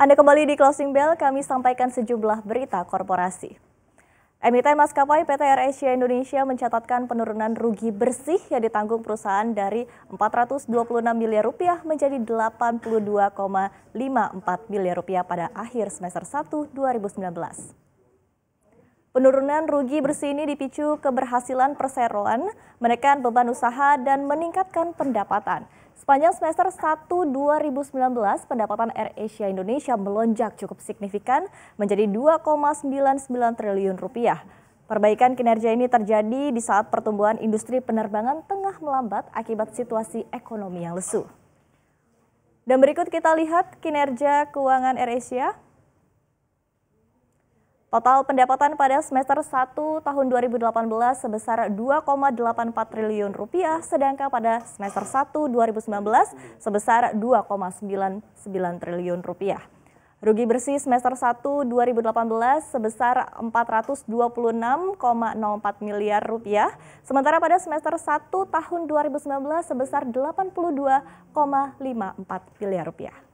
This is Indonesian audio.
Anda kembali di Closing Bell, kami sampaikan sejumlah berita korporasi. Emiten maskapai PT Air Asia Indonesia mencatatkan penurunan rugi bersih yang ditanggung perusahaan dari 426 miliar rupiah menjadi 82,54 miliar rupiah pada akhir semester 1 2019. Penurunan rugi bersih ini dipicu keberhasilan perseroan, menekan beban usaha, dan meningkatkan pendapatan. Sepanjang semester 1 2019, pendapatan Air Asia Indonesia melonjak cukup signifikan menjadi 2,99 triliun rupiah. Perbaikan kinerja ini terjadi di saat pertumbuhan industri penerbangan tengah melambat akibat situasi ekonomi yang lesu. Dan berikut kita lihat kinerja keuangan AirAsia. Total pendapatan pada semester 1 tahun 2018 sebesar 2,84 triliun rupiah, sedangkan pada semester 1 2019 sebesar 2,99 triliun rupiah. Rugi bersih semester 1 2018 sebesar 426,04 miliar rupiah, sementara pada semester 1 tahun 2019 sebesar 82,54 miliar rupiah.